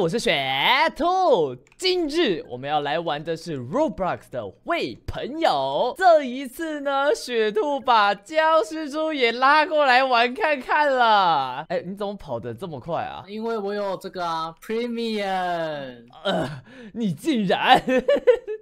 我是雪兔，今日我们要来玩的是 Roblox 的位朋友。这一次呢，雪兔把僵尸猪也拉过来玩看看了。哎，你怎么跑得这么快啊？因为我有这个 Premium，呃，你竟然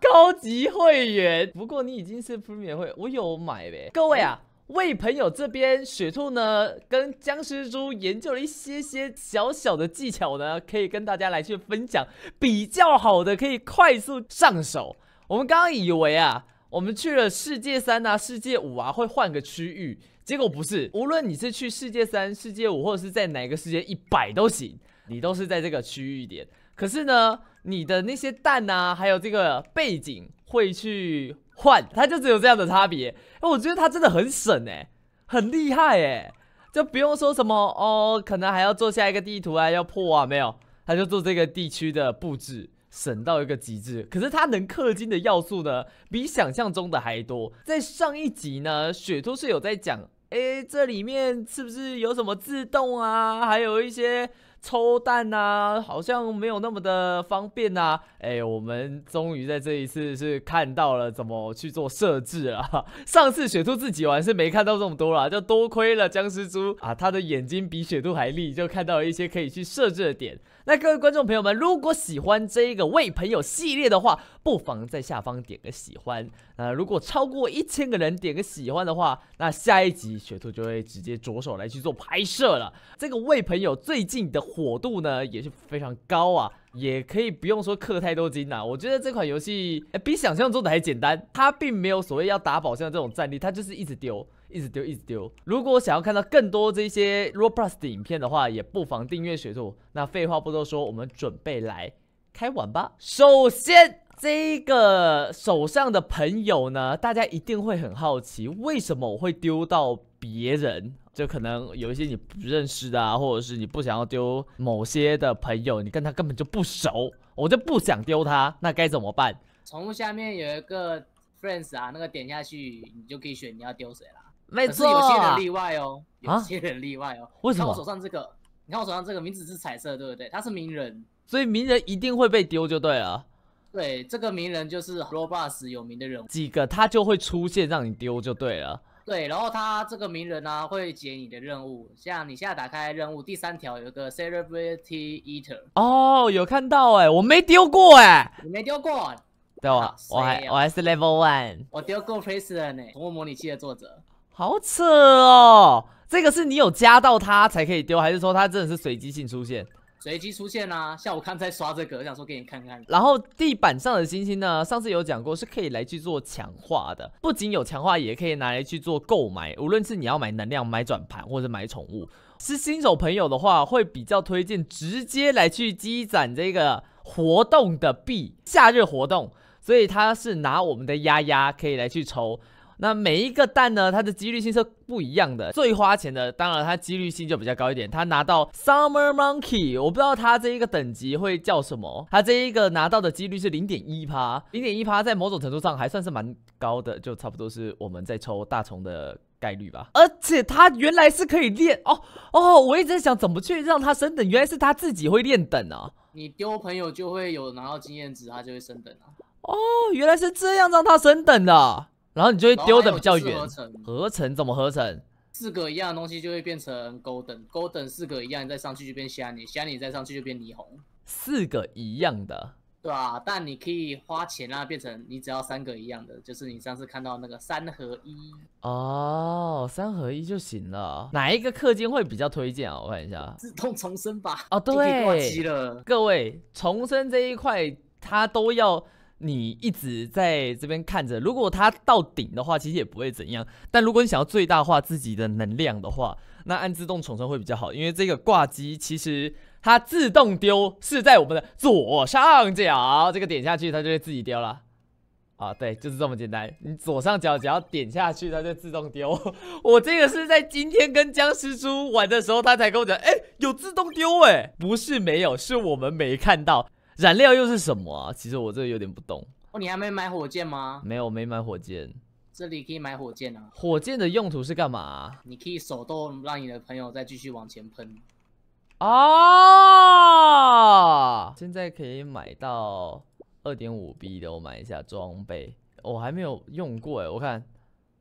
高级会员？不过你已经是 Premium 会，我有买呗。各位啊。为朋友这边雪兔呢，跟僵尸猪研究了一些些小小的技巧呢，可以跟大家来去分享比较好的，可以快速上手。我们刚刚以为啊，我们去了世界三啊，世界五啊，会换个区域，结果不是，无论你是去世界三、世界五，或者是在哪个世界一百都行，你都是在这个区域点。可是呢，你的那些蛋啊，还有这个背景会去。换它就只有这样的差别，哎，我觉得它真的很省哎，很厉害哎，就不用说什么哦，可能还要做下一个地图啊，要破啊，没有，他就做这个地区的布置，省到一个极致。可是它能氪金的要素呢，比想象中的还多。在上一集呢，雪兔是有在讲，哎，这里面是不是有什么自动啊，还有一些。抽蛋啊，好像没有那么的方便啊。哎，我们终于在这一次是看到了怎么去做设置了。上次雪兔自己玩是没看到这么多啦，就多亏了僵尸猪啊，他的眼睛比雪兔还利，就看到了一些可以去设置的点。那各位观众朋友们，如果喜欢这个为朋友系列的话，不妨在下方点个喜欢。那如果超过一千个人点个喜欢的话，那下一集雪兔就会直接着手来去做拍摄了。这个为朋友最近的。火度呢也是非常高啊，也可以不用说氪太多金呐。我觉得这款游戏比想象中的还简单，它并没有所谓要打宝箱这种战力，它就是一直丢，一直丢，一直丢。如果想要看到更多这些 Roblox 的影片的话，也不妨订阅雪兔。那废话不多说，我们准备来开玩吧。首先，这个手上的朋友呢，大家一定会很好奇，为什么我会丢到别人？就可能有一些你不认识的啊，或者是你不想要丢某些的朋友，你跟他根本就不熟，我就不想丢他，那该怎么办？宠物下面有一个 friends 啊，那个点下去你就可以选你要丢谁啦。没错。有些人例外哦，有些人例外哦。为什么？看我手上这个，你看我手上这个名字是彩色，对不对？他是名人，所以名人一定会被丢就对了。对，这个名人就是 Roblox 有名的人。几个他就会出现让你丢就对了。对，然后他这个名人呢会解你的任务，像你现在打开任务第三条有个 Celebrity Eater，哦，有看到哎，我没丢过哎，你没丢过，对我，我还我还是 Level One，我丢过粉丝呢。宠物模拟器的作者，好扯哦，这个是你有加到他才可以丢，还是说他真的是随机性出现？随机出现啊！下午刚才刷这个，想说给你看看。然后地板上的星星呢？上次有讲过，是可以来去做强化的，不仅有强化，也可以拿来去做购买。无论是你要买能量、买转盘或者买宠物，是新手朋友的话，会比较推荐直接来去积攒这个活动的币，夏日活动。所以它是拿我们的丫丫可以来去抽。那每一个蛋呢，它的几率性是不一样的。最花钱的，当然它几率性就比较高一点。它拿到 Summer Monkey，我不知道它这一个等级会叫什么。它这一个拿到的几率是零点一趴，零点一趴在某种程度上还算是蛮高的，就差不多是我们在抽大虫的概率吧。而且它原来是可以练哦哦，我一直在想怎么去让它升等，原来是它自己会练等啊。你丢朋友就会有拿到经验值，它就会升等啊。哦，原来是这样让它升等的。然后你就会丢的比较远。合成怎么合成？四个一样的东西就会变成 golden，golden 四个一样，再上去就变虾你虾你再上去就变霓虹。四个一样的，对啊。但你可以花钱啊，变成你只要三个一样的，就是你上次看到那个三合一。哦，三合一就行了。哪一个氪金会比较推荐啊？我看一下。自动重生吧。哦，对，挂机了。各位，重生这一块它都要。你一直在这边看着，如果它到顶的话，其实也不会怎样。但如果你想要最大化自己的能量的话，那按自动重生会比较好，因为这个挂机其实它自动丢是在我们的左上角这个点下去，它就会自己丢了。啊，对，就是这么简单，你左上角只要点下去，它就自动丢。我这个是在今天跟僵尸猪玩的时候，他才跟我讲，哎，有自动丢哎，不是没有，是我们没看到。燃料又是什么啊？其实我这个有点不懂。哦，你还没买火箭吗？没有，没买火箭。这里可以买火箭啊。火箭的用途是干嘛？你可以手动让你的朋友再继续往前喷。啊！现在可以买到二点五 B 的，我买一下装备。我还没有用过哎，我看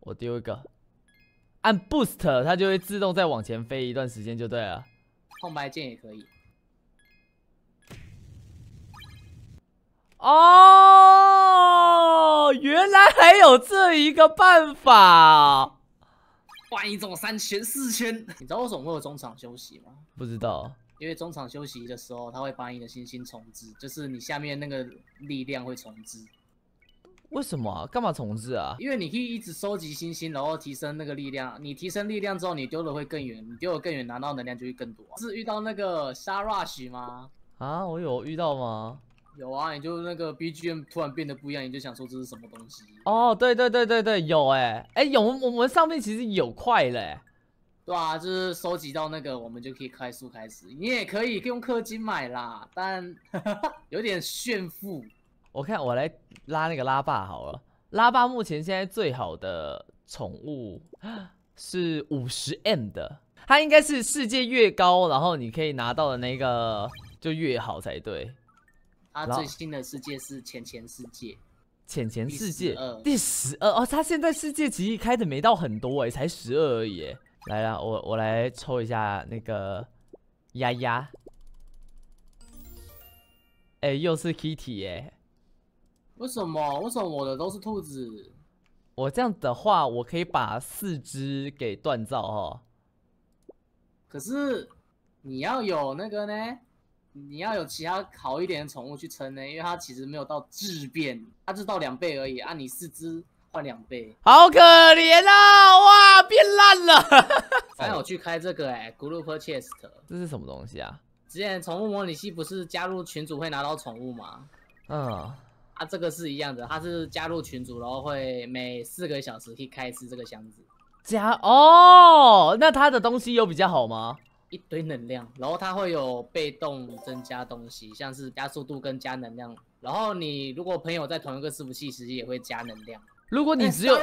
我丢一个，按 Boost 它就会自动再往前飞一段时间就对了。空白键也可以。哦，原来还有这一个办法。换一座三千、四千，你知道为什么会有中场休息吗？不知道，因为中场休息的时候，他会把你的星星重置，就是你下面那个力量会重置。为什么？干嘛重置啊？因为你可以一直收集星星，然后提升那个力量。你提升力量之后，你丢的会更远。你丢的更远，拿到能量就会更多。是遇到那个沙 rush 吗？啊，我有遇到吗？有啊，你就那个 B G M 突然变得不一样，你就想说这是什么东西？哦，对对对对对，有哎哎有，我们上面其实有块嘞，对啊，就是收集到那个，我们就可以快速开始。你也可以用氪金买啦，但 有点炫富。我看我来拉那个拉霸好了，拉霸目前现在最好的宠物是五十 M 的，它应该是世界越高，然后你可以拿到的那个就越好才对。他最新的世界是浅浅世界，浅浅世界第十二哦，他现在世界级开的没到很多哎，才十二而已。来了，我我来抽一下那个丫丫，哎，又是 Kitty 哎，为什么？为什么我的都是兔子？我这样的话，我可以把四肢给锻造哦。可是你要有那个呢？你要有其他好一点的宠物去撑呢，因为它其实没有到质变，它就到两倍而已，按你四只换两倍，好可怜啊！哇，变烂了！刚才我去开这个，哎 g r o u p Chest，这是什么东西啊？之前宠物模拟器不是加入群组会拿到宠物吗？嗯，啊，这个是一样的，它是加入群组，然后会每四个小时以开一次这个箱子。加哦，那它的东西有比较好吗？一堆能量，然后它会有被动增加东西，像是加速度跟加能量。然后你如果朋友在同一个伺服器，实际也会加能量。如果你只有，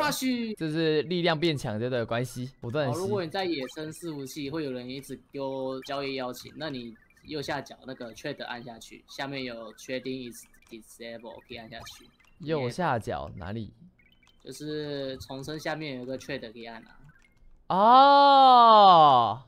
就是力量变强的的关系，不断。如果你在野生伺服器，会有人一直丢交易邀请，那你右下角那个 trade 按下去，下面有 trading is disable 可以按下去。右下角哪里？就是重生下面有一个 trade 可以按啊。哦。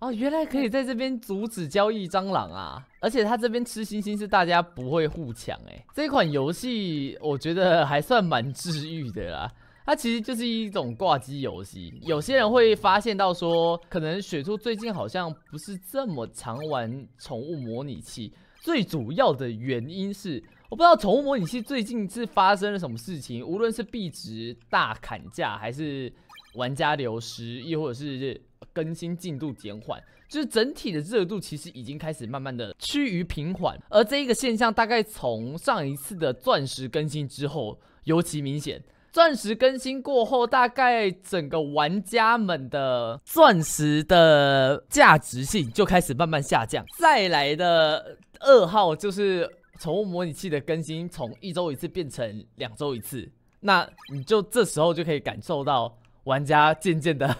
哦，原来可以在这边阻止交易蟑螂啊！而且它这边吃星星是大家不会互抢哎，这款游戏我觉得还算蛮治愈的啦。它其实就是一种挂机游戏，有些人会发现到说，可能雪兔最近好像不是这么常玩宠物模拟器。最主要的原因是，我不知道宠物模拟器最近是发生了什么事情，无论是币值大砍价，还是玩家流失，亦或者是。更新进度减缓，就是整体的热度其实已经开始慢慢的趋于平缓，而这一个现象大概从上一次的钻石更新之后尤其明显。钻石更新过后，大概整个玩家们的钻石的价值性就开始慢慢下降。再来的二号就是宠物模拟器的更新，从一周一次变成两周一次，那你就这时候就可以感受到玩家渐渐的。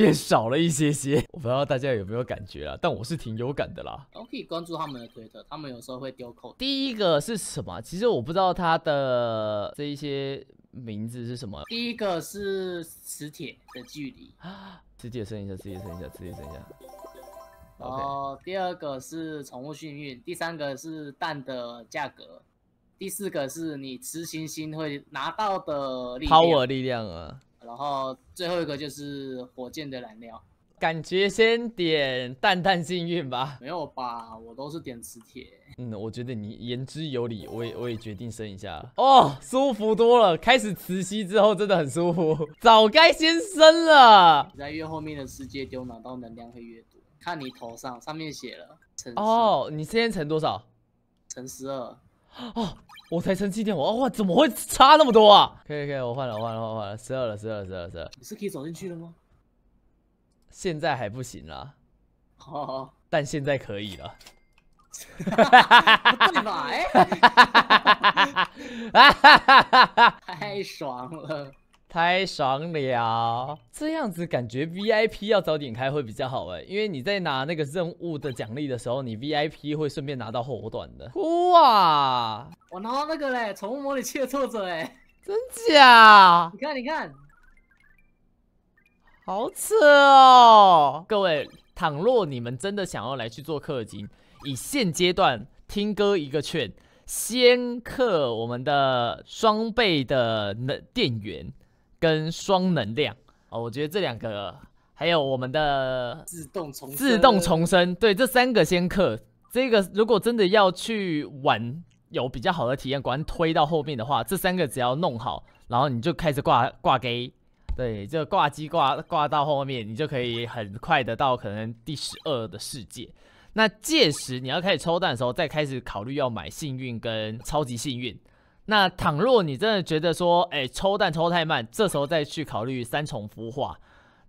变少了一些些，我不知道大家有没有感觉啊，但我是挺有感的啦。我可以关注他们的推特，他们有时候会丢扣。第一个是什么？其实我不知道他的这一些名字是什么。第一个是磁铁的距离，磁铁声一下，磁铁声一下，磁铁声一下。OK。第二个是宠物幸运，第三个是蛋的价格，第四个是你吃行星会拿到的力量，power 力量啊。然后最后一个就是火箭的燃料，感觉先点蛋蛋幸运吧？没有吧，我都是点磁铁。嗯，我觉得你言之有理，我也我也决定升一下。哦，舒服多了，开始磁吸之后真的很舒服，早该先升了。你在越后面的世界丢哪道能量会越多，看你头上上面写了乘。哦，你现在乘多少？乘十二。哦，我才成气垫，我哇，怎么会差那么多啊？可以可以，我换了，我换了，我换了，十二了，十二，十二，十二，你是可以走进去了吗？现在还不行啦，好，但现在可以了，哈哈哈哈，哈的妈耶，哈哈哈哈哈哈，太爽了。太爽了！这样子感觉 VIP 要早点开会比较好哎，因为你在拿那个任务的奖励的时候，你 VIP 会顺便拿到后段的。哇！我拿到那个嘞，宠物模拟器的作者哎，真假？你看你看，好扯哦！各位，倘若你们真的想要来去做氪金，以现阶段听歌一个券，先氪我们的双倍的那电源。跟双能量哦，我觉得这两个，还有我们的自动重自动重生，对，这三个先刻。这个如果真的要去玩有比较好的体验，管推到后面的话，这三个只要弄好，然后你就开始挂挂钩，对，就挂机挂挂到后面，你就可以很快的到可能第十二的世界。那届时你要开始抽蛋的时候，再开始考虑要买幸运跟超级幸运。那倘若你真的觉得说，哎，抽蛋抽太慢，这时候再去考虑三重孵化。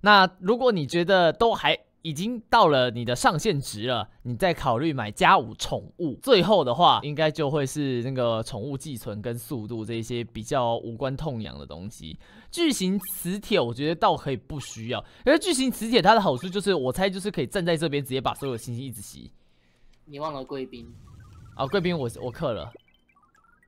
那如果你觉得都还已经到了你的上限值了，你再考虑买加五宠物。最后的话，应该就会是那个宠物寄存跟速度这些比较无关痛痒的东西。巨型磁铁我觉得倒可以不需要，因为巨型磁铁它的好处就是，我猜就是可以站在这边直接把所有星星一直吸。你忘了贵宾？啊，贵宾，我我克了。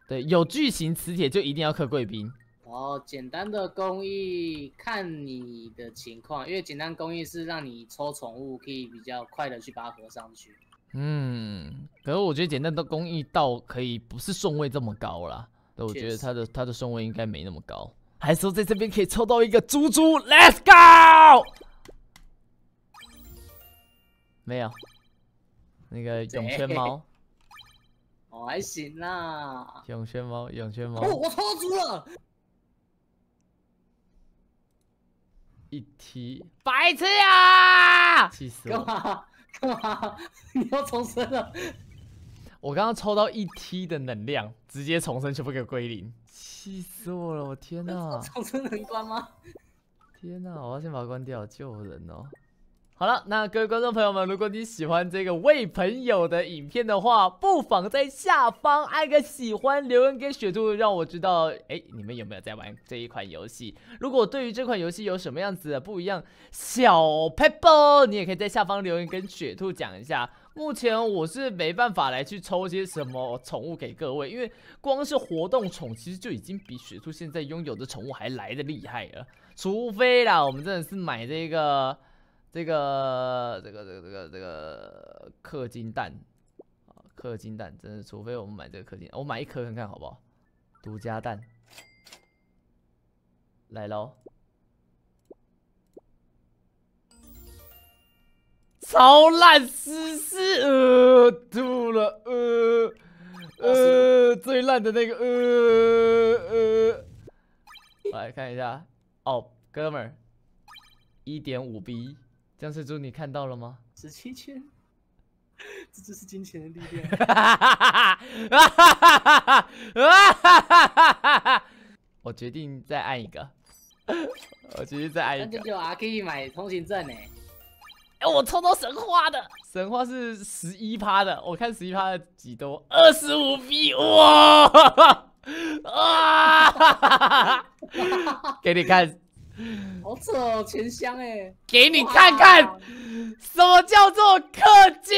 对，有巨型磁铁就一定要刻贵宾。哦，简单的工艺看你的情况，因为简单工艺是让你抽宠物可以比较快的去拔河上去。嗯，可是我觉得简单的工艺倒可以，不是顺位这么高啦。我觉得他的他的顺位应该没那么高。还说在这边可以抽到一个猪猪，Let's go！没有，那个泳圈猫。我还行啦，养炫猫，养炫猫，哦，我抽足了，一 T，白痴啊！气死！干嘛？干嘛？你要重生了？我刚刚抽到一 T 的能量，直接重生全部给归零，气死我了！我天哪！重生能关吗？天哪！我要先把它关掉，救人哦。好了，那各位观众朋友们，如果你喜欢这个为朋友的影片的话，不妨在下方挨个喜欢留言给雪兔，让我知道哎你们有没有在玩这一款游戏。如果对于这款游戏有什么样子不一样，小派波你也可以在下方留言跟雪兔讲一下。目前我是没办法来去抽些什么宠物给各位，因为光是活动宠其实就已经比雪兔现在拥有的宠物还来的厉害了。除非啦，我们真的是买这个。这个这个这个这个这个氪金蛋啊，氪金蛋真的，除非我们买这个氪金，我买一颗看看好不好？独家蛋，来喽！超烂史诗，呃，吐了，呃呃，最烂的那个，呃呃，来看一下，哦，哥们儿，一点五 B。僵尸猪，你看到了吗？十七千，这就是金钱的力量。我决定再按一个，我决定再按一个。那就啊，可以买通行证呢。哎，我抽到神话的，神话是十一趴的，我看十一趴的几多，二十五 B 哇！哇！给你看。好丑，钱箱哎！给你看看，什么叫做氪金？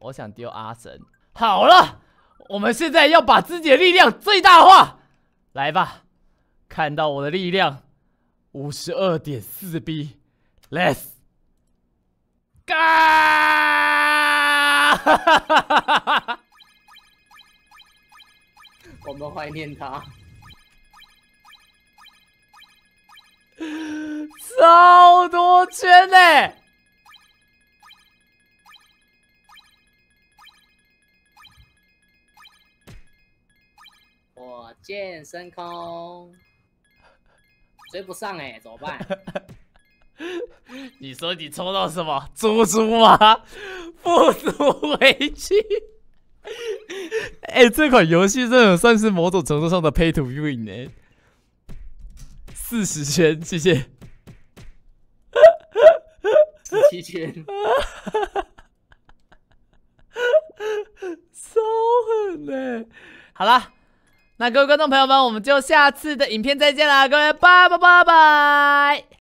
我想丢阿神。好了，我们现在要把自己的力量最大化，来吧！看到我的力量，五十二点四 B，Let's go！我们怀念他。超多圈呢！火箭升空，追不上哎，怎么办？你说你抽到什么猪猪吗？不足为惧。哎，这款游戏真的算是某种程度上的 pay to win 呢。四十圈，谢谢。十七圈，超狠嘞！好了，那各位观众朋友们，我们就下次的影片再见啦，各位拜拜拜拜。